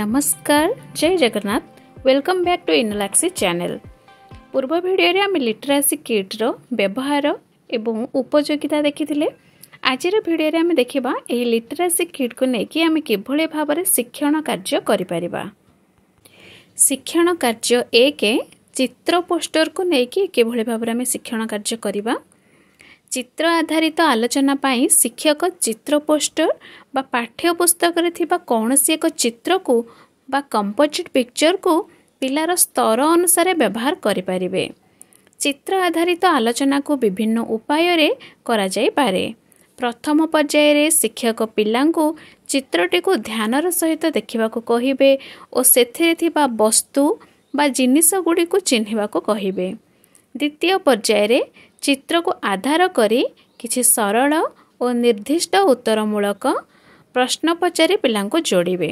ନମସ୍କାର ଜୟ Jagannath welcome back to ଇନଲାକ୍ସି ଚ୍ୟାନେଲ ପୂର୍ବ ଭିଡ଼ିଓରେ ଆମେ ଲିଟରାସି କିଟ୍ର ବ୍ୟବହାର ଏବଂ ଉପଯୋଗିତା ଦେଖିଥିଲେ ଆଜିର ଭିଡ଼ିଓରେ ଆମେ ଦେଖିବା ଏହି ଲିଟରାସି କିଟ୍କୁ ନେଇକି ଆମେ କିଭଳି ଭାବରେ ଶିକ୍ଷଣ କାର୍ଯ୍ୟ କରିପାରିବା ଶିକ୍ଷଣ କାର୍ଯ୍ୟ ଏକ ଚିତ୍ର ପୋଷ୍ଟରକୁ ନେଇକି କିଭଳି ଭାବରେ ଆମେ ଶିକ୍ଷଣ କାର୍ଯ୍ୟ କରିବା ଚିତ୍ର ଆଧାରିତ ଆଲୋଚନା ପାଇଁ ଶିକ୍ଷକ ଚିତ୍ର ପୋଷ୍ଟର ବା ପାଠ୍ୟ ପୁସ୍ତକରେ ଥିବା କୌଣସି ଏକ ଚିତ୍ରକୁ ବା କମ୍ପୋଜିଟ୍ ପିକ୍ଚରକୁ ପିଲାର ସ୍ତର ଅନୁସାରେ ବ୍ୟବହାର କରିପାରିବେ ଚିତ୍ର ଆଧାରିତ ଆଲୋଚନାକୁ ବିଭିନ୍ନ ଉପାୟରେ କରାଯାଇପାରେ ପ୍ରଥମ ପର୍ଯ୍ୟାୟରେ ଶିକ୍ଷକ ପିଲାଙ୍କୁ ଚିତ୍ରଟିକୁ ଧ୍ୟାନର ସହିତ ଦେଖିବାକୁ କହିବେ ଓ ସେଥିରେ ଥିବା ବସ୍ତୁ ବା ଜିନିଷଗୁଡ଼ିକୁ ଚିହ୍ନିବାକୁ କହିବେ ଦ୍ୱିତୀୟ ପର୍ଯ୍ୟାୟରେ ଚିତ୍ରକୁ ଆଧାର କରି କିଛି ସରଳ ଓ ନିର୍ଦ୍ଦିଷ୍ଟ ଉତ୍ତରମୂଳକ ପ୍ରଶ୍ନ ପଚାରି ପିଲାଙ୍କୁ ଯୋଡ଼ିବେ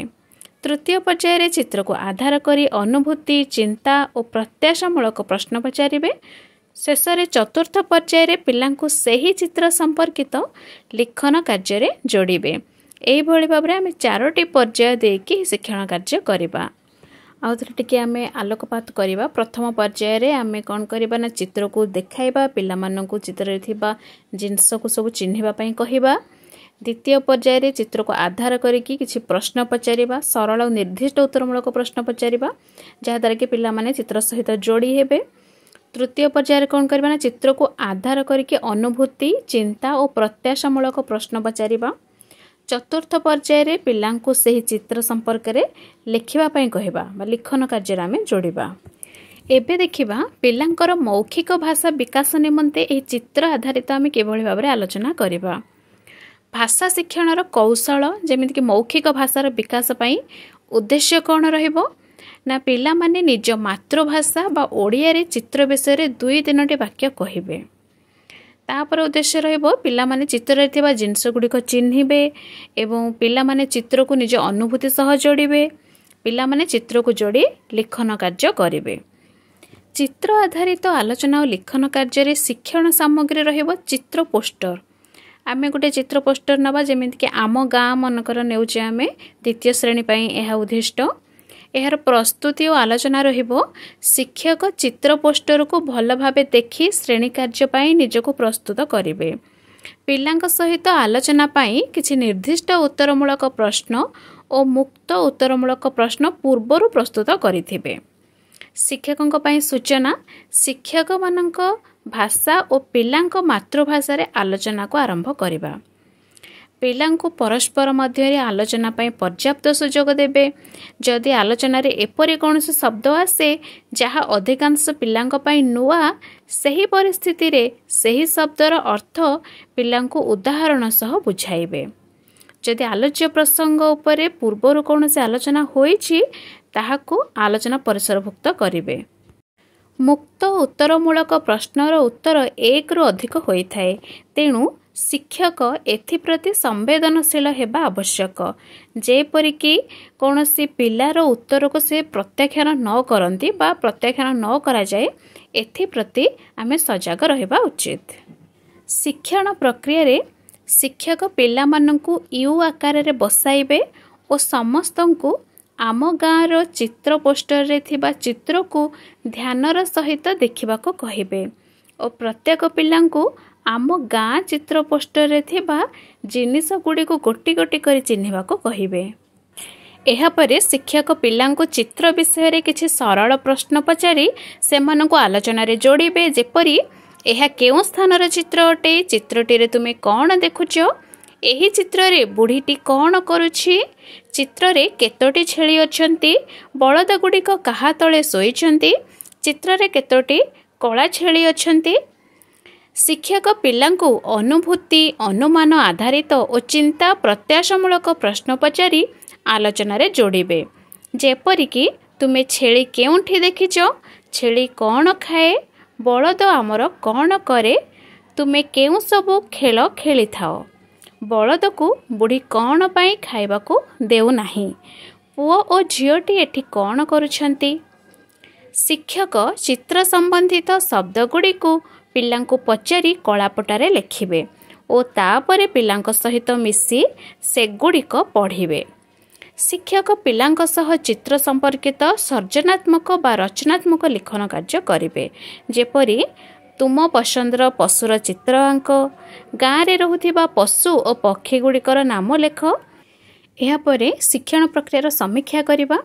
ତୃତୀୟ ପର୍ଯ୍ୟାୟରେ ଚିତ୍ରକୁ ଆଧାର କରି ଅନୁଭୂତି ଚିନ୍ତା ଓ ପ୍ରତ୍ୟାଶାମୂଳକ ପ୍ରଶ୍ନ ପଚାରିବେ ଶେଷରେ ଚତୁର୍ଥ ପର୍ଯ୍ୟାୟରେ ପିଲାଙ୍କୁ ସେହି ଚିତ୍ର ସମ୍ପର୍କିତ ଲିଖନ କାର୍ଯ୍ୟରେ ଯୋଡ଼ିବେ ଏହିଭଳି ଭାବରେ ଆମେ ଚାରୋଟି ପର୍ଯ୍ୟାୟ ଦେଇକି ଶିକ୍ଷଣ କାର୍ଯ୍ୟ କରିବା ଆଉଥରେ ଟିକେ ଆମେ ଆଲୋକପାତ କରିବା ପ୍ରଥମ ପର୍ଯ୍ୟାୟରେ ଆମେ କ'ଣ କରିବା ନା ଚିତ୍ରକୁ ଦେଖାଇବା ପିଲାମାନଙ୍କୁ ଚିତ୍ରରେ ଥିବା ଜିନିଷକୁ ସବୁ ଚିହ୍ନିବା ପାଇଁ କହିବା ଦ୍ୱିତୀୟ ପର୍ଯ୍ୟାୟରେ ଚିତ୍ରକୁ ଆଧାର କରିକି କିଛି ପ୍ରଶ୍ନ ପଚାରିବା ସରଳ ଓ ନିର୍ଦ୍ଦିଷ୍ଟ ଉତ୍ତରମୂଳକ ପ୍ରଶ୍ନ ପଚାରିବା ଯାହାଦ୍ୱାରା କି ପିଲାମାନେ ଚିତ୍ର ସହିତ ଯୋଡ଼ି ହେବେ ତୃତୀୟ ପର୍ଯ୍ୟାୟରେ କ'ଣ କରିବା ନା ଚିତ୍ରକୁ ଆଧାର କରିକି ଅନୁଭୂତି ଚିନ୍ତା ଓ ପ୍ରତ୍ୟାଶାମୂଳକ ପ୍ରଶ୍ନ ପଚାରିବା ଚତୁର୍ଥ ପର୍ଯ୍ୟାୟରେ ପିଲାଙ୍କୁ ସେହି ଚିତ୍ର ସମ୍ପର୍କରେ ଲେଖିବା ପାଇଁ କହିବା ବା ଲିଖନ କାର୍ଯ୍ୟରେ ଆମେ ଯୋଡ଼ିବା ଏବେ ଦେଖିବା ପିଲାଙ୍କର ମୌଖିକ ଭାଷା ବିକାଶ ନିମନ୍ତେ ଏହି ଚିତ୍ର ଆଧାରିତ ଆମେ କିଭଳି ଭାବରେ ଆଲୋଚନା କରିବା ଭାଷା ଶିକ୍ଷଣର କୌଶଳ ଯେମିତିକି ମୌଖିକ ଭାଷାର ବିକାଶ ପାଇଁ ଉଦ୍ଦେଶ୍ୟ କ'ଣ ରହିବ ନା ପିଲାମାନେ ନିଜ ମାତୃଭାଷା ବା ଓଡ଼ିଆରେ ଚିତ୍ର ବିଷୟରେ ଦୁଇ ତିନୋଟି ବାକ୍ୟ କହିବେ ତାପରେ ଉଦ୍ଦେଶ୍ୟ ରହିବ ପିଲାମାନେ ଚିତ୍ରରେ ଥିବା ଜିନିଷ ଗୁଡ଼ିକ ଚିହ୍ନିବେ ଏବଂ ପିଲାମାନେ ଚିତ୍ରକୁ ନିଜ ଅନୁଭୂତି ସହ ଯୋଡ଼ିବେ ପିଲାମାନେ ଚିତ୍ରକୁ ଯୋଡ଼ି ଲିଖନ କାର୍ଯ୍ୟ କରିବେ ଚିତ୍ର ଆଧାରିତ ଆଲୋଚନା ଓ ଲିଖନ କାର୍ଯ୍ୟରେ ଶିକ୍ଷଣ ସାମଗ୍ରୀ ରହିବ ଚିତ୍ର ପୋଷ୍ଟର ଆମେ ଗୋଟିଏ ଚିତ୍ର ପୋଷ୍ଟର ନେବା ଯେମିତିକି ଆମ ଗାଁ ମାନଙ୍କର ନେଉଛେ ଆମେ ଦ୍ୱିତୀୟ ଶ୍ରେଣୀ ପାଇଁ ଏହା ଉଦ୍ଦିଷ୍ଟ ଏହାର ପ୍ରସ୍ତୁତି ଓ ଆଲୋଚନା ରହିବ ଶିକ୍ଷକ ଚିତ୍ର ପୋଷ୍ଟରକୁ ଭଲ ଭାବେ ଦେଖି ଶ୍ରେଣୀ କାର୍ଯ୍ୟ ପାଇଁ ନିଜକୁ ପ୍ରସ୍ତୁତ କରିବେ ପିଲାଙ୍କ ସହିତ ଆଲୋଚନା ପାଇଁ କିଛି ନିର୍ଦ୍ଦିଷ୍ଟ ଉତ୍ତରମୂଳକ ପ୍ରଶ୍ନ ଓ ମୁକ୍ତ ଉତ୍ତରମୂଳକ ପ୍ରଶ୍ନ ପୂର୍ବରୁ ପ୍ରସ୍ତୁତ କରିଥିବେ ଶିକ୍ଷକଙ୍କ ପାଇଁ ସୂଚନା ଶିକ୍ଷକମାନଙ୍କ ଭାଷା ଓ ପିଲାଙ୍କ ମାତୃଭାଷାରେ ଆଲୋଚନାକୁ ଆରମ୍ଭ କରିବା ପିଲାଙ୍କୁ ପରସ୍ପର ମଧ୍ୟରେ ଆଲୋଚନା ପାଇଁ ପର୍ଯ୍ୟାପ୍ତ ସୁଯୋଗ ଦେବେ ଯଦି ଆଲୋଚନାରେ ଏପରି କୌଣସି ଶବ୍ଦ ଆସେ ଯାହା ଅଧିକାଂଶ ପିଲାଙ୍କ ପାଇଁ ନୂଆ ସେହି ପରିସ୍ଥିତିରେ ସେହି ଶବ୍ଦର ଅର୍ଥ ପିଲାଙ୍କୁ ଉଦାହରଣ ସହ ବୁଝାଇବେ ଯଦି ଆଲୋଚ୍ୟ ପ୍ରସଙ୍ଗ ଉପରେ ପୂର୍ବରୁ କୌଣସି ଆଲୋଚନା ହୋଇଛି ତାହାକୁ ଆଲୋଚନା ପରିସରଭୁକ୍ତ କରିବେ ମୁକ୍ତ ଉତ୍ତରମୂଳକ ପ୍ରଶ୍ନର ଉତ୍ତର ଏକରୁ ଅଧିକ ହୋଇଥାଏ ତେଣୁ ଶିକ୍ଷକ ଏଥିପ୍ରତି ସମ୍ବେଦନଶୀଳ ହେବା ଆବଶ୍ୟକ ଯେପରିକି କୌଣସି ପିଲାର ଉତ୍ତରକୁ ସେ ପ୍ରତ୍ୟାଖ୍ୟାନ ନ କରନ୍ତି ବା ପ୍ରତ୍ୟାଖ୍ୟାନ ନ କରାଯାଏ ଏଥିପ୍ରତି ଆମେ ସଜାଗ ରହିବା ଉଚିତ ଶିକ୍ଷଣ ପ୍ରକ୍ରିୟାରେ ଶିକ୍ଷକ ପିଲାମାନଙ୍କୁ ୟୁ ଆକାରରେ ବସାଇବେ ଓ ସମସ୍ତଙ୍କୁ ଆମ ଗାଁର ଚିତ୍ର ପୋଷ୍ଟରରେ ଥିବା ଚିତ୍ରକୁ ଧ୍ୟାନର ସହିତ ଦେଖିବାକୁ କହିବେ ଓ ପ୍ରତ୍ୟେକ ପିଲାଙ୍କୁ ଆମ ଗାଁ ଚିତ୍ର ପୋଷ୍ଟରରେ ଥିବା ଜିନିଷ ଗୁଡ଼ିକୁ ଗୋଟି ଗୋଟି କରି ଚିହ୍ନିବାକୁ କହିବେ ଏହାପରେ ଶିକ୍ଷକ ପିଲାଙ୍କୁ ଚିତ୍ର ବିଷୟରେ କିଛି ସରଳ ପ୍ରଶ୍ନ ପଚାରି ସେମାନଙ୍କୁ ଆଲୋଚନାରେ ଯୋଡ଼ିବେ ଯେପରି ଏହା କେଉଁ ସ୍ଥାନର ଚିତ୍ର ଅଟେ ଚିତ୍ରଟିରେ ତୁମେ କ'ଣ ଦେଖୁଛ ଏହି ଚିତ୍ରରେ ବୁଢ଼ୀଟି କ'ଣ କରୁଛି ଚିତ୍ରରେ କେତୋଟି ଛେଳି ଅଛନ୍ତି ବଳଦ ଗୁଡ଼ିକ କାହା ତଳେ ଶୋଇଛନ୍ତି ଚିତ୍ରରେ କେତୋଟି କଳା ଛେଳି ଅଛନ୍ତି ଶିକ୍ଷକ ପିଲାଙ୍କୁ ଅନୁଭୂତି ଅନୁମାନ ଆଧାରିତ ଓ ଚିନ୍ତା ପ୍ରତ୍ୟାଶମୂଳକ ପ୍ରଶ୍ନ ପଚାରି ଆଲୋଚନାରେ ଯୋଡ଼ିବେ ଯେପରିକି ତୁମେ ଛେଳି କେଉଁଠି ଦେଖିଛ ଛେଳି କ'ଣ ଖାଏ ବଳଦ ଆମର କ'ଣ କରେ ତୁମେ କେଉଁ ସବୁ ଖେଳ ଖେଳିଥାଅ ବଳଦକୁ ବୁଢ଼ୀ କ'ଣ ପାଇଁ ଖାଇବାକୁ ଦେଉନାହିଁ ପୁଅ ଓ ଝିଅଟି ଏଠି କ'ଣ କରୁଛନ୍ତି ଶିକ୍ଷକ ଚିତ୍ର ସମ୍ବନ୍ଧିତ ଶବ୍ଦଗୁଡ଼ିକୁ ପିଲାଙ୍କୁ ପଚାରି କଳାପଟାରେ ଲେଖିବେ ଓ ତାପରେ ପିଲାଙ୍କ ସହିତ ମିଶି ସେଗୁଡ଼ିକ ପଢ଼ିବେ ଶିକ୍ଷକ ପିଲାଙ୍କ ସହ ଚିତ୍ର ସମ୍ପର୍କିତ ସର୍ଜନାତ୍ମକ ବା ରଚନାତ୍ମକ ଲିଖନ କାର୍ଯ୍ୟ କରିବେ ଯେପରି ତୁମ ପସନ୍ଦର ପଶୁର ଚିତ୍ର ଆଙ୍କ ଗାଁରେ ରହୁଥିବା ପଶୁ ଓ ପକ୍ଷୀଗୁଡ଼ିକର ନାମ ଲେଖ ଏହାପରେ ଶିକ୍ଷଣ ପ୍ରକ୍ରିୟାର ସମୀକ୍ଷା କରିବା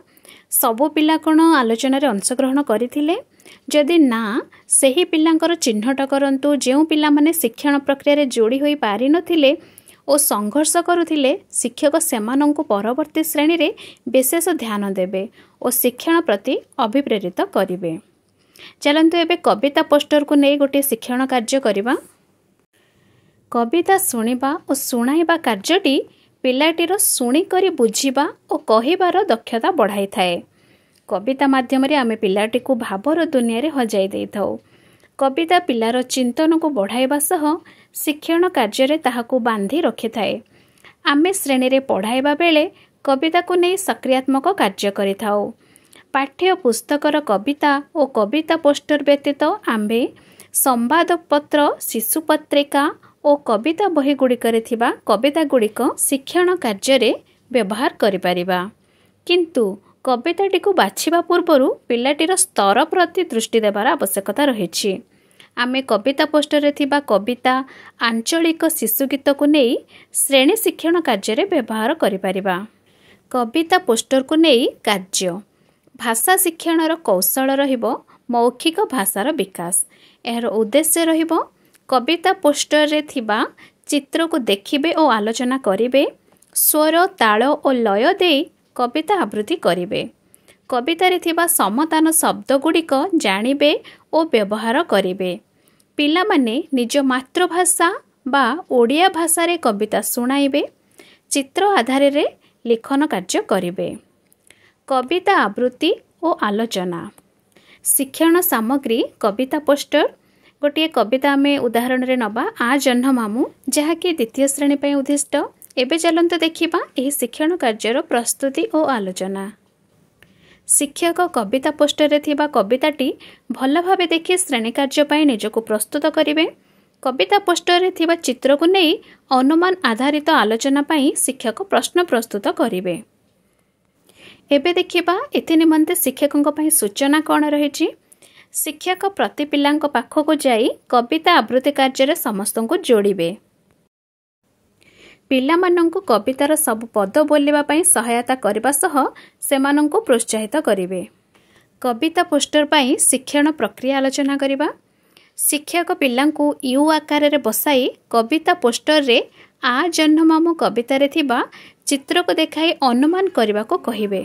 ସବୁ ପିଲା କ'ଣ ଆଲୋଚନାରେ ଅଂଶଗ୍ରହଣ କରିଥିଲେ ଯଦି ନା ସେହି ପିଲାଙ୍କର ଚିହ୍ନଟ କରନ୍ତୁ ଯେଉଁ ପିଲାମାନେ ଶିକ୍ଷଣ ପ୍ରକ୍ରିୟାରେ ଯୋଡ଼ି ହୋଇପାରିନଥିଲେ ଓ ସଂଘର୍ଷ କରୁଥିଲେ ଶିକ୍ଷକ ସେମାନଙ୍କୁ ପରବର୍ତ୍ତୀ ଶ୍ରେଣୀରେ ବିଶେଷ ଧ୍ୟାନ ଦେବେ ଓ ଶିକ୍ଷଣ ପ୍ରତି ଅଭିପ୍ରେରିତ କରିବେ ଚାଲନ୍ତୁ ଏବେ କବିତା ପୋଷ୍ଟରକୁ ନେଇ ଗୋଟିଏ ଶିକ୍ଷଣ କାର୍ଯ୍ୟ କରିବା କବିତା ଶୁଣିବା ଓ ଶୁଣାଇବା କାର୍ଯ୍ୟଟି ପିଲାଟିର ଶୁଣିକରି ବୁଝିବା ଓ କହିବାର ଦକ୍ଷତା ବଢ଼ାଇଥାଏ କବିତା ମାଧ୍ୟମରେ ଆମେ ପିଲାଟିକୁ ଭାବର ଦୁନିଆରେ ହଜାଇ ଦେଇଥାଉ କବିତା ପିଲାର ଚିନ୍ତନକୁ ବଢ଼ାଇବା ସହ ଶିକ୍ଷଣ କାର୍ଯ୍ୟରେ ତାହାକୁ ବାନ୍ଧି ରଖିଥାଏ ଆମେ ଶ୍ରେଣୀରେ ପଢ଼ାଇବା ବେଳେ କବିତାକୁ ନେଇ ସକ୍ରିୟାତ୍ମକ କାର୍ଯ୍ୟ କରିଥାଉ ପାଠ୍ୟ ପୁସ୍ତକର କବିତା ଓ କବିତା ପୋଷ୍ଟର ବ୍ୟତୀତ ଆମ୍ଭେ ସମ୍ବାଦପତ୍ର ଶିଶୁ ପତ୍ରିକା ଓ କବିତା ବହିଗୁଡ଼ିକରେ ଥିବା କବିତାଗୁଡ଼ିକ ଶିକ୍ଷଣ କାର୍ଯ୍ୟରେ ବ୍ୟବହାର କରିପାରିବା କିନ୍ତୁ କବିତାଟିକୁ ବାଛିବା ପୂର୍ବରୁ ପିଲାଟିର ସ୍ତର ପ୍ରତି ଦୃଷ୍ଟି ଦେବାର ଆବଶ୍ୟକତା ରହିଛି ଆମେ କବିତା ପୋଷ୍ଟରରେ ଥିବା କବିତା ଆଞ୍ଚଳିକ ଶିଶୁ ଗୀତକୁ ନେଇ ଶ୍ରେଣୀ ଶିକ୍ଷଣ କାର୍ଯ୍ୟରେ ବ୍ୟବହାର କରିପାରିବା କବିତା ପୋଷ୍ଟରକୁ ନେଇ କାର୍ଯ୍ୟ ଭାଷା ଶିକ୍ଷଣର କୌଶଳ ରହିବ ମୌଖିକ ଭାଷାର ବିକାଶ ଏହାର ଉଦ୍ଦେଶ୍ୟ ରହିବ କବିତା ପୋଷ୍ଟରରେ ଥିବା ଚିତ୍ରକୁ ଦେଖିବେ ଓ ଆଲୋଚନା କରିବେ ସ୍ୱର ତାଳ ଓ ଲୟ ଦେଇ କବିତା ଆବୃତ୍ତି କରିବେ କବିତାରେ ଥିବା ସମତାନ ଶବ୍ଦଗୁଡ଼ିକ ଜାଣିବେ ଓ ବ୍ୟବହାର କରିବେ ପିଲାମାନେ ନିଜ ମାତୃଭାଷା ବା ଓଡ଼ିଆ ଭାଷାରେ କବିତା ଶୁଣାଇବେ ଚିତ୍ର ଆଧାରରେ ଲିଖନ କାର୍ଯ୍ୟ କରିବେ କବିତା ଆବୃତ୍ତି ଓ ଆଲୋଚନା ଶିକ୍ଷଣ ସାମଗ୍ରୀ କବିତା ପୋଷ୍ଟର ଗୋଟିଏ କବିତା ଆମେ ଉଦାହରଣରେ ନେବା ଆ ଜହ୍ନ ମାମୁଁ ଯାହାକି ଦ୍ୱିତୀୟ ଶ୍ରେଣୀ ପାଇଁ ଉଦ୍ଦିଷ୍ଟ ଏବେ ଚାଲନ୍ତୁ ଦେଖିବା ଏହି ଶିକ୍ଷଣ କାର୍ଯ୍ୟର ପ୍ରସ୍ତୁତି ଓ ଆଲୋଚନା ଶିକ୍ଷକ କବିତା ପୋଷ୍ଟରରେ ଥିବା କବିତାଟି ଭଲ ଭାବେ ଦେଖି ଶ୍ରେଣୀ କାର୍ଯ୍ୟ ପାଇଁ ନିଜକୁ ପ୍ରସ୍ତୁତ କରିବେ କବିତା ପୋଷ୍ଟରରେ ଥିବା ଚିତ୍ରକୁ ନେଇ ଅନୁମାନ ଆଧାରିତ ଆଲୋଚନା ପାଇଁ ଶିକ୍ଷକ ପ୍ରଶ୍ନ ପ୍ରସ୍ତୁତ କରିବେ ଏବେ ଦେଖିବା ଏଥି ନିମନ୍ତେ ଶିକ୍ଷକଙ୍କ ପାଇଁ ସୂଚନା କ'ଣ ରହିଛି ଶିକ୍ଷକ ପ୍ରତି ପିଲାଙ୍କ ପାଖକୁ ଯାଇ କବିତା ଆବୃତ୍ତି କାର୍ଯ୍ୟରେ ସମସ୍ତଙ୍କୁ ଯୋଡ଼ିବେ ପିଲାମାନଙ୍କୁ କବିତାର ସବୁ ପଦ ବୋଲିବା ପାଇଁ ସହାୟତା କରିବା ସହ ସେମାନଙ୍କୁ ପ୍ରୋତ୍ସାହିତ କରିବେ କବିତା ପୋଷ୍ଟର ପାଇଁ ଶିକ୍ଷଣ ପ୍ରକ୍ରିୟା ଆଲୋଚନା କରିବା ଶିକ୍ଷକ ପିଲାଙ୍କୁ ୟୁ ଆକାରରେ ବସାଇ କବିତା ପୋଷ୍ଟରରେ ଆ ଜହ୍ନମାମୁଁ କବିତାରେ ଥିବା ଚିତ୍ରକୁ ଦେଖାଇ ଅନୁମାନ କରିବାକୁ କହିବେ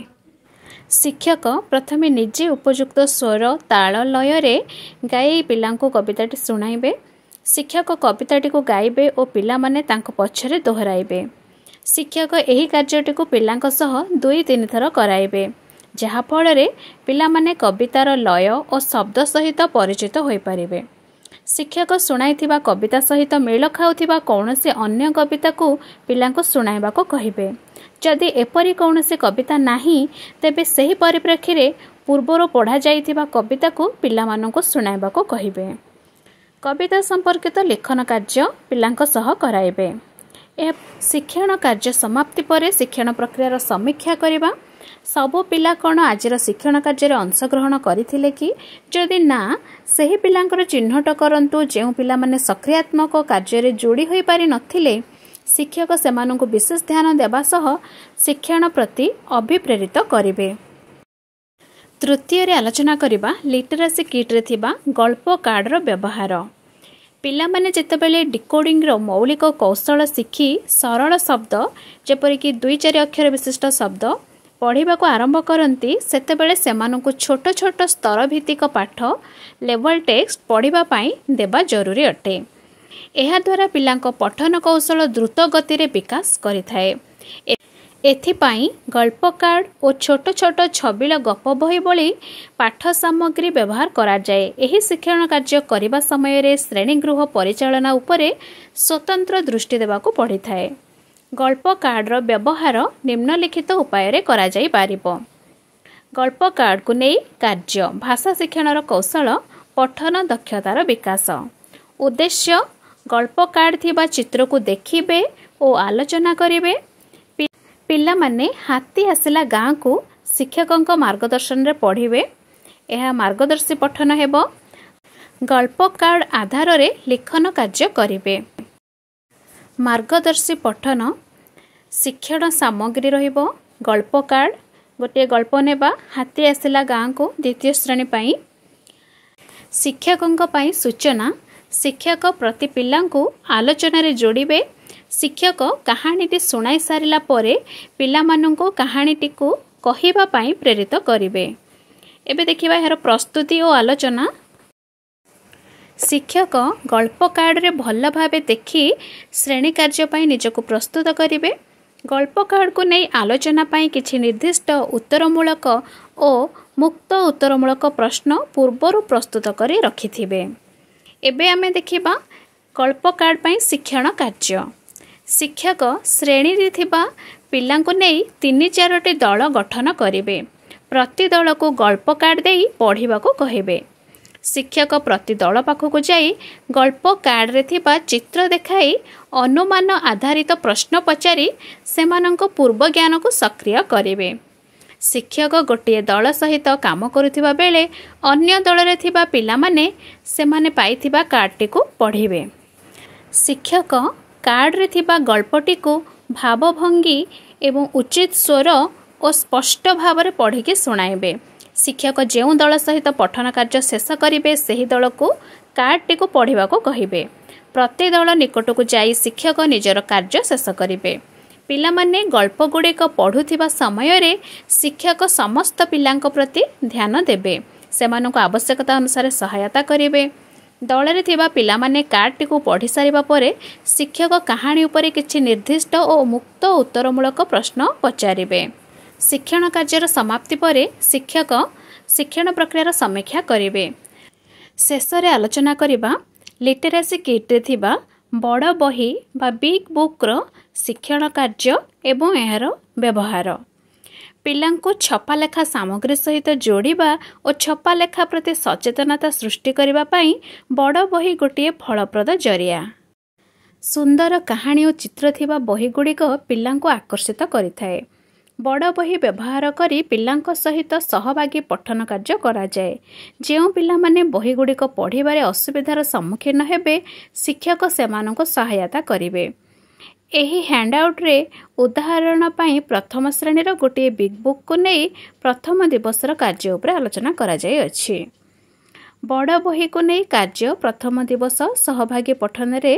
ଶିକ୍ଷକ ପ୍ରଥମେ ନିଜେ ଉପଯୁକ୍ତ ସ୍ୱର ତାଳ ଲୟରେ ଗାଇ ପିଲାଙ୍କୁ କବିତାଟି ଶୁଣାଇବେ ଶିକ୍ଷକ କବିତାଟିକୁ ଗାଇବେ ଓ ପିଲାମାନେ ତାଙ୍କ ପଛରେ ଦୋହରାଇବେ ଶିକ୍ଷକ ଏହି କାର୍ଯ୍ୟଟିକୁ ପିଲାଙ୍କ ସହ ଦୁଇ ତିନିଥର କରାଇବେ ଯାହାଫଳରେ ପିଲାମାନେ କବିତାର ଲୟ ଓ ଶବ୍ଦ ସହିତ ପରିଚିତ ହୋଇପାରିବେ ଶିକ୍ଷକ ଶୁଣାଇଥିବା କବିତା ସହିତ ମେଳ ଖାଉଥିବା କୌଣସି ଅନ୍ୟ କବିତାକୁ ପିଲାଙ୍କୁ ଶୁଣାଇବାକୁ କହିବେ ଯଦି ଏପରି କୌଣସି କବିତା ନାହିଁ ତେବେ ସେହି ପରିପ୍ରେକ୍ଷୀରେ ପୂର୍ବରୁ ପଢ଼ାଯାଇଥିବା କବିତାକୁ ପିଲାମାନଙ୍କୁ ଶୁଣାଇବାକୁ କହିବେ କବିତା ସମ୍ପର୍କିତ ଲେଖନ କାର୍ଯ୍ୟ ପିଲାଙ୍କ ସହ କରାଇବେ ଶିକ୍ଷଣ କାର୍ଯ୍ୟ ସମାପ୍ତି ପରେ ଶିକ୍ଷଣ ପ୍ରକ୍ରିୟାର ସମୀକ୍ଷା କରିବା ସବୁ ପିଲା କ'ଣ ଆଜିର ଶିକ୍ଷଣ କାର୍ଯ୍ୟରେ ଅଂଶଗ୍ରହଣ କରିଥିଲେ କି ଯଦି ନା ସେହି ପିଲାଙ୍କର ଚିହ୍ନଟ କରନ୍ତୁ ଯେଉଁ ପିଲାମାନେ ସକ୍ରିୟାତ୍ମକ କାର୍ଯ୍ୟରେ ଯୋଡ଼ି ହୋଇପାରିନଥିଲେ ଶିକ୍ଷକ ସେମାନଙ୍କୁ ବିଶେଷ ଧ୍ୟାନ ଦେବା ସହ ଶିକ୍ଷଣ ପ୍ରତି ଅଭିପ୍ରେରିତ କରିବେ ତୃତୀୟରେ ଆଲୋଚନା କରିବା ଲିଟରାସି କିଟ୍ରେ ଥିବା ଗଳ୍ପ କାର୍ଡ଼ର ବ୍ୟବହାର ପିଲାମାନେ ଯେତେବେଳେ ଡିକୋଡିଂର ମୌଳିକ କୌଶଳ ଶିଖି ସରଳ ଶବ୍ଦ ଯେପରିକି ଦୁଇ ଚାରି ଅକ୍ଷର ବିଶିଷ୍ଟ ଶବ୍ଦ ପଢ଼ିବାକୁ ଆରମ୍ଭ କରନ୍ତି ସେତେବେଳେ ସେମାନଙ୍କୁ ଛୋଟ ଛୋଟ ସ୍ତର ଭିତ୍ତିକ ପାଠ ଲେବଲ୍ ଟେକ୍ସଟ ପଢ଼ିବା ପାଇଁ ଦେବା ଜରୁରୀ ଅଟେ ଏହାଦ୍ୱାରା ପିଲାଙ୍କ ପଠନ କୌଶଳ ଦ୍ରୁତ ଗତିରେ ବିକାଶ କରିଥାଏ ଏଥିପାଇଁ ଗଳ୍ପ କାର୍ଡ଼ ଓ ଛୋଟ ଛୋଟ ଛବିଳ ଗପ ବହି ଭଳି ପାଠ ସାମଗ୍ରୀ ବ୍ୟବହାର କରାଯାଏ ଏହି ଶିକ୍ଷଣ କାର୍ଯ୍ୟ କରିବା ସମୟରେ ଶ୍ରେଣୀଗୃହ ପରିଚାଳନା ଉପରେ ସ୍ୱତନ୍ତ୍ର ଦୃଷ୍ଟି ଦେବାକୁ ପଡ଼ିଥାଏ ଗଳ୍ପ କାର୍ଡ଼ର ବ୍ୟବହାର ନିମ୍ନଲିଖିତ ଉପାୟରେ କରାଯାଇପାରିବ ଗଳ୍ପ କାର୍ଡ଼କୁ ନେଇ କାର୍ଯ୍ୟ ଭାଷା ଶିକ୍ଷଣର କୌଶଳ ପଠନ ଦକ୍ଷତାର ବିକାଶ ଉଦ୍ଦେଶ୍ୟ ଗଳ୍ପ କାର୍ଡ଼ ଥିବା ଚିତ୍ରକୁ ଦେଖିବେ ଓ ଆଲୋଚନା କରିବେ ପିଲାମାନେ ହାତୀ ଆସିଲା ଗାଁକୁ ଶିକ୍ଷକଙ୍କ ମାର୍ଗଦର୍ଶନରେ ପଢ଼ିବେ ଏହା ମାର୍ଗଦର୍ଶୀ ପଠନ ହେବ ଗଳ୍ପ କାର୍ଡ ଆଧାରରେ ଲିଖନ କାର୍ଯ୍ୟ କରିବେ ମାର୍ଗଦର୍ଶୀ ପଠନ ଶିକ୍ଷଣ ସାମଗ୍ରୀ ରହିବ ଗଳ୍ପ କାର୍ଡ ଗୋଟିଏ ଗଳ୍ପ ନେବା ହାତୀ ଆସିଲା ଗାଁକୁ ଦ୍ୱିତୀୟ ଶ୍ରେଣୀ ପାଇଁ ଶିକ୍ଷକଙ୍କ ପାଇଁ ସୂଚନା ଶିକ୍ଷକ ପ୍ରତି ପିଲାଙ୍କୁ ଆଲୋଚନାରେ ଯୋଡ଼ିବେ ଶିକ୍ଷକ କାହାଣୀଟି ଶୁଣାଇ ସାରିଲା ପରେ ପିଲାମାନଙ୍କୁ କାହାଣୀଟିକୁ କହିବା ପାଇଁ ପ୍ରେରିତ କରିବେ ଏବେ ଦେଖିବା ଏହାର ପ୍ରସ୍ତୁତି ଓ ଆଲୋଚନା ଶିକ୍ଷକ ଗଳ୍ପ କାର୍ଡ଼ରେ ଭଲ ଭାବେ ଦେଖି ଶ୍ରେଣୀ କାର୍ଯ୍ୟ ପାଇଁ ନିଜକୁ ପ୍ରସ୍ତୁତ କରିବେ ଗଳ୍ପ କାର୍ଡ଼କୁ ନେଇ ଆଲୋଚନା ପାଇଁ କିଛି ନିର୍ଦ୍ଦିଷ୍ଟ ଉତ୍ତରମୂଳକ ଓ ମୁକ୍ତ ଉତ୍ତରମୂଳକ ପ୍ରଶ୍ନ ପୂର୍ବରୁ ପ୍ରସ୍ତୁତ କରି ରଖିଥିବେ ଏବେ ଆମେ ଦେଖିବା ଗଳ୍ପ କାର୍ଡ଼ ପାଇଁ ଶିକ୍ଷଣ କାର୍ଯ୍ୟ ଶିକ୍ଷକ ଶ୍ରେଣୀରେ ଥିବା ପିଲାଙ୍କୁ ନେଇ ତିନି ଚାରୋଟି ଦଳ ଗଠନ କରିବେ ପ୍ରତି ଦଳକୁ ଗଳ୍ପ କାର୍ଡ଼ ଦେଇ ପଢ଼ିବାକୁ କହିବେ ଶିକ୍ଷକ ପ୍ରତି ଦଳ ପାଖକୁ ଯାଇ ଗଳ୍ପ କାର୍ଡ଼ରେ ଥିବା ଚିତ୍ର ଦେଖାଇ ଅନୁମାନ ଆଧାରିତ ପ୍ରଶ୍ନ ପଚାରି ସେମାନଙ୍କ ପୂର୍ବ ଜ୍ଞାନକୁ ସକ୍ରିୟ କରିବେ ଶିକ୍ଷକ ଗୋଟିଏ ଦଳ ସହିତ କାମ କରୁଥିବା ବେଳେ ଅନ୍ୟ ଦଳରେ ଥିବା ପିଲାମାନେ ସେମାନେ ପାଇଥିବା କାର୍ଡ଼ଟିକୁ ପଢ଼ିବେ ଶିକ୍ଷକ କାର୍ଡ଼ରେ ଥିବା ଗଳ୍ପଟିକୁ ଭାବଭଙ୍ଗୀ ଏବଂ ଉଚିତ ସ୍ୱର ଓ ସ୍ପଷ୍ଟ ଭାବରେ ପଢ଼ିକି ଶୁଣାଇବେ ଶିକ୍ଷକ ଯେଉଁ ଦଳ ସହିତ ପଠନ କାର୍ଯ୍ୟ ଶେଷ କରିବେ ସେହି ଦଳକୁ କାର୍ଡ଼ଟିକୁ ପଢ଼ିବାକୁ କହିବେ ପ୍ରତି ଦଳ ନିକଟକୁ ଯାଇ ଶିକ୍ଷକ ନିଜର କାର୍ଯ୍ୟ ଶେଷ କରିବେ ପିଲାମାନେ ଗଳ୍ପଗୁଡ଼ିକ ପଢ଼ୁଥିବା ସମୟରେ ଶିକ୍ଷକ ସମସ୍ତ ପିଲାଙ୍କ ପ୍ରତି ଧ୍ୟାନ ଦେବେ ସେମାନଙ୍କୁ ଆବଶ୍ୟକତା ଅନୁସାରେ ସହାୟତା କରିବେ ଦଳରେ ଥିବା ପିଲାମାନେ କାର୍ଡ଼ଟିକୁ ପଢ଼ିସାରିବା ପରେ ଶିକ୍ଷକ କାହାଣୀ ଉପରେ କିଛି ନିର୍ଦ୍ଦିଷ୍ଟ ଓ ମୁକ୍ତ ଉତ୍ତରମୂଳକ ପ୍ରଶ୍ନ ପଚାରିବେ ଶିକ୍ଷଣ କାର୍ଯ୍ୟର ସମାପ୍ତି ପରେ ଶିକ୍ଷକ ଶିକ୍ଷଣ ପ୍ରକ୍ରିୟାର ସମୀକ୍ଷା କରିବେ ଶେଷରେ ଆଲୋଚନା କରିବା ଲିଟେରାସି କିଟ୍ରେ ଥିବା ବଡ଼ ବହି ବା ବିଗ୍ ବୁକ୍ର ଶିକ୍ଷଣ କାର୍ଯ୍ୟ ଏବଂ ଏହାର ବ୍ୟବହାର ପିଲାଙ୍କୁ ଛପାଲେଖା ସାମଗ୍ରୀ ସହିତ ଯୋଡ଼ିବା ଓ ଛପାଲେଖା ପ୍ରତି ସଚେତନତା ସୃଷ୍ଟି କରିବା ପାଇଁ ବଡ଼ ବହି ଗୋଟିଏ ଫଳପ୍ରଦ ଜରିଆ ସୁନ୍ଦର କାହାଣୀ ଓ ଚିତ୍ର ଥିବା ବହିଗୁଡ଼ିକ ପିଲାଙ୍କୁ ଆକର୍ଷିତ କରିଥାଏ ବଡ଼ ବହି ବ୍ୟବହାର କରି ପିଲାଙ୍କ ସହିତ ସହଭାଗୀ ପଠନ କାର୍ଯ୍ୟ କରାଯାଏ ଯେଉଁ ପିଲାମାନେ ବହିଗୁଡ଼ିକ ପଢ଼ିବାରେ ଅସୁବିଧାର ସମ୍ମୁଖୀନ ହେବେ ଶିକ୍ଷକ ସେମାନଙ୍କୁ ସହାୟତା କରିବେ ଏହି ହ୍ୟାଣ୍ଡ ଆଉଟ୍ରେ ଉଦାହରଣ ପାଇଁ ପ୍ରଥମ ଶ୍ରେଣୀର ଗୋଟିଏ ବିଗ୍ ବୁକ୍କୁ ନେଇ ପ୍ରଥମ ଦିବସର କାର୍ଯ୍ୟ ଉପରେ ଆଲୋଚନା କରାଯାଇଅଛି ବଡ଼ ବହିକୁ ନେଇ କାର୍ଯ୍ୟ ପ୍ରଥମ ଦିବସ ସହଭାଗୀ ପଠନରେ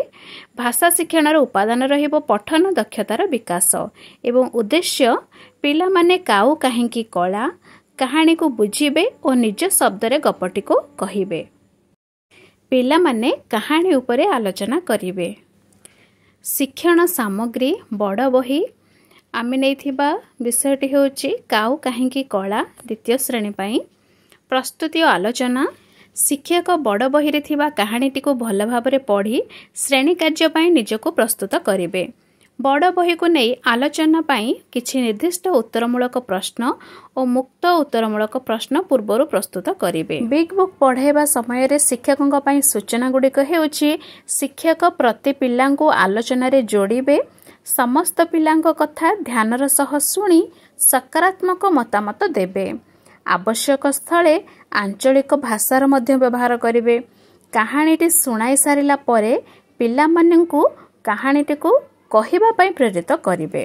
ଭାଷା ଶିକ୍ଷଣର ଉପାଦାନ ରହିବ ପଠନ ଦକ୍ଷତାର ବିକାଶ ଏବଂ ଉଦ୍ଦେଶ୍ୟ ପିଲାମାନେ କାଉ କାହିଁକି କଳା କାହାଣୀକୁ ବୁଝିବେ ଓ ନିଜ ଶବ୍ଦରେ ଗପଟିକୁ କହିବେ ପିଲାମାନେ କାହାଣୀ ଉପରେ ଆଲୋଚନା କରିବେ ଶିକ୍ଷଣ ସାମଗ୍ରୀ ବଡ଼ ବହି ଆମେ ନେଇଥିବା ବିଷୟଟି ହେଉଛି କାଉ କାହିଁକି କଳା ଦ୍ୱିତୀୟ ଶ୍ରେଣୀ ପାଇଁ ପ୍ରସ୍ତୁତି ଓ ଆଲୋଚନା ଶିକ୍ଷକ ବଡ଼ ବହିରେ ଥିବା କାହାଣୀଟିକୁ ଭଲ ଭାବରେ ପଢ଼ି ଶ୍ରେଣୀ କାର୍ଯ୍ୟ ପାଇଁ ନିଜକୁ ପ୍ରସ୍ତୁତ କରିବେ ବଡ଼ ବହିକୁ ନେଇ ଆଲୋଚନା ପାଇଁ କିଛି ନିର୍ଦ୍ଦିଷ୍ଟ ଉତ୍ତରମୂଳକ ପ୍ରଶ୍ନ ଓ ମୁକ୍ତ ଉତ୍ତରମୂଳକ ପ୍ରଶ୍ନ ପୂର୍ବରୁ ପ୍ରସ୍ତୁତ କରିବେ ବିଗ୍ ବୁକ୍ ପଢ଼ାଇବା ସମୟରେ ଶିକ୍ଷକଙ୍କ ପାଇଁ ସୂଚନାଗୁଡ଼ିକ ହେଉଛି ଶିକ୍ଷକ ପ୍ରତି ପିଲାଙ୍କୁ ଆଲୋଚନାରେ ଯୋଡ଼ିବେ ସମସ୍ତ ପିଲାଙ୍କ କଥା ଧ୍ୟାନର ସହ ଶୁଣି ସକାରାତ୍ମକ ମତାମତ ଦେବେ ଆବଶ୍ୟକ ସ୍ଥଳେ ଆଞ୍ଚଳିକ ଭାଷାର ମଧ୍ୟ ବ୍ୟବହାର କରିବେ କାହାଣୀଟି ଶୁଣାଇ ସାରିଲା ପରେ ପିଲାମାନଙ୍କୁ କାହାଣୀଟିକୁ କହିବା ପାଇଁ ପ୍ରେରିତ କରିବେ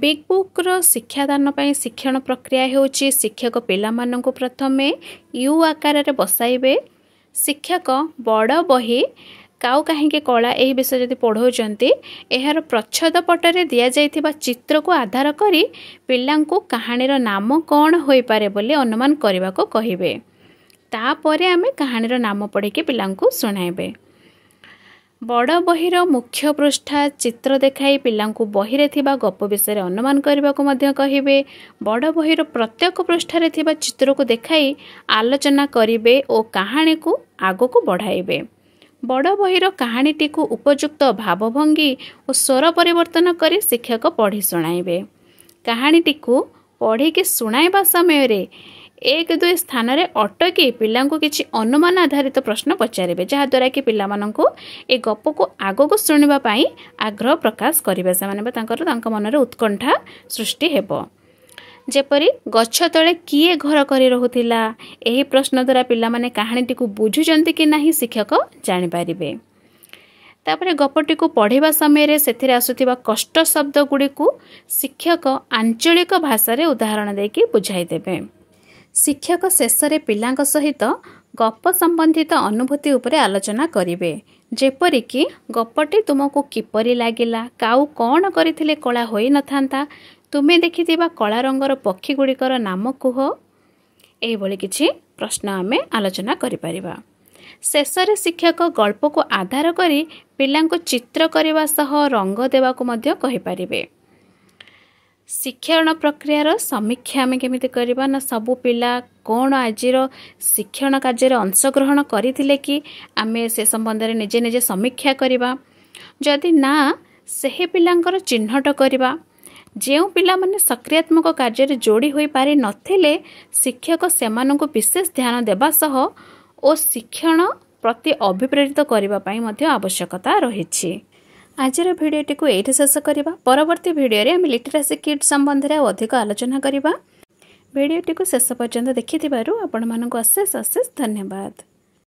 ବିଗ୍ ବୁକ୍ର ଶିକ୍ଷାଦାନ ପାଇଁ ଶିକ୍ଷଣ ପ୍ରକ୍ରିୟା ହେଉଛି ଶିକ୍ଷକ ପିଲାମାନଙ୍କୁ ପ୍ରଥମେ ୟୁ ଆକାରରେ ବସାଇବେ ଶିକ୍ଷକ ବଡ଼ ବହି କାଉ କାହିଁକି କଳା ଏହି ବିଷୟ ଯଦି ପଢ଼ାଉଛନ୍ତି ଏହାର ପ୍ରଚ୍ଛଦ ପଟରେ ଦିଆଯାଇଥିବା ଚିତ୍ରକୁ ଆଧାର କରି ପିଲାଙ୍କୁ କାହାଣୀର ନାମ କ'ଣ ହୋଇପାରେ ବୋଲି ଅନୁମାନ କରିବାକୁ କହିବେ ତାପରେ ଆମେ କାହାଣୀର ନାମ ପଢ଼ିକି ପିଲାଙ୍କୁ ଶୁଣାଇବେ ବଡ଼ ବହିର ମୁଖ୍ୟ ପୃଷ୍ଠା ଚିତ୍ର ଦେଖାଇ ପିଲାଙ୍କୁ ବହିରେ ଥିବା ଗପ ବିଷୟରେ ଅନୁମାନ କରିବାକୁ ମଧ୍ୟ କହିବେ ବଡ଼ ବହିର ପ୍ରତ୍ୟେକ ପୃଷ୍ଠାରେ ଥିବା ଚିତ୍ରକୁ ଦେଖାଇ ଆଲୋଚନା କରିବେ ଓ କାହାଣୀକୁ ଆଗକୁ ବଢ଼ାଇବେ ବଡ଼ ବହିର କାହାଣୀଟିକୁ ଉପଯୁକ୍ତ ଭାବଭଙ୍ଗୀ ଓ ସ୍ୱର ପରିବର୍ତ୍ତନ କରି ଶିକ୍ଷକ ପଢ଼ି ଶୁଣାଇବେ କାହାଣୀଟିକୁ ପଢ଼ିକି ଶୁଣାଇବା ସମୟରେ ଏକ ଦୁଇ ସ୍ଥାନରେ ଅଟକି ପିଲାଙ୍କୁ କିଛି ଅନୁମାନ ଆଧାରିତ ପ୍ରଶ୍ନ ପଚାରିବେ ଯାହାଦ୍ୱାରା କି ପିଲାମାନଙ୍କୁ ଏ ଗପକୁ ଆଗକୁ ଶୁଣିବା ପାଇଁ ଆଗ୍ରହ ପ୍ରକାଶ କରିବେ ସେମାନେ ବା ତାଙ୍କର ତାଙ୍କ ମନରେ ଉତ୍କଣ୍ଠା ସୃଷ୍ଟି ହେବ ଯେପରି ଗଛ ତଳେ କିଏ ଘର କରି ରହୁଥିଲା ଏହି ପ୍ରଶ୍ନ ଦ୍ୱାରା ପିଲାମାନେ କାହାଣୀଟିକୁ ବୁଝୁଛନ୍ତି କି ନାହିଁ ଶିକ୍ଷକ ଜାଣିପାରିବେ ତାପରେ ଗପଟିକୁ ପଢ଼ିବା ସମୟରେ ସେଥିରେ ଆସୁଥିବା କଷ୍ଟ ଶବ୍ଦଗୁଡ଼ିକୁ ଶିକ୍ଷକ ଆଞ୍ଚଳିକ ଭାଷାରେ ଉଦାହରଣ ଦେଇକି ବୁଝାଇଦେବେ ଶିକ୍ଷକ ଶେଷରେ ପିଲାଙ୍କ ସହିତ ଗପ ସମ୍ବନ୍ଧିତ ଅନୁଭୂତି ଉପରେ ଆଲୋଚନା କରିବେ ଯେପରିକି ଗପଟି ତୁମକୁ କିପରି ଲାଗିଲା କାଉ କ'ଣ କରିଥିଲେ କଳା ହୋଇନଥାନ୍ତା ତୁମେ ଦେଖିଥିବା କଳା ରଙ୍ଗର ପକ୍ଷୀଗୁଡ଼ିକର ନାମ କୁହ ଏହିଭଳି କିଛି ପ୍ରଶ୍ନ ଆମେ ଆଲୋଚନା କରିପାରିବା ଶେଷରେ ଶିକ୍ଷକ ଗଳ୍ପକୁ ଆଧାର କରି ପିଲାଙ୍କୁ ଚିତ୍ର କରିବା ସହ ରଙ୍ଗ ଦେବାକୁ ମଧ୍ୟ କହିପାରିବେ ଶିକ୍ଷଣ ପ୍ରକ୍ରିୟାର ସମୀକ୍ଷା ଆମେ କେମିତି କରିବା ନା ସବୁ ପିଲା କ'ଣ ଆଜିର ଶିକ୍ଷଣ କାର୍ଯ୍ୟରେ ଅଂଶଗ୍ରହଣ କରିଥିଲେ କି ଆମେ ସେ ସମ୍ବନ୍ଧରେ ନିଜେ ନିଜେ ସମୀକ୍ଷା କରିବା ଯଦି ନା ସେହି ପିଲାଙ୍କର ଚିହ୍ନଟ କରିବା ଯେଉଁ ପିଲାମାନେ ସକ୍ରିୟାତ୍ମକ କାର୍ଯ୍ୟରେ ଯୋଡ଼ି ହୋଇପାରିନଥିଲେ ଶିକ୍ଷକ ସେମାନଙ୍କୁ ବିଶେଷ ଧ୍ୟାନ ଦେବା ସହ ଓ ଶିକ୍ଷଣ ପ୍ରତି ଅଭିପ୍ରେରିତ କରିବା ପାଇଁ ମଧ୍ୟ ଆବଶ୍ୟକତା ରହିଛି आज भिडियो एउटा पवर्ती भिडियो लिटरासी किड सम्बन्धले अधिक आलोचना भिडियोटी शेष पर्यन्त देखिवार आप अशेष अशेष धन्यवाद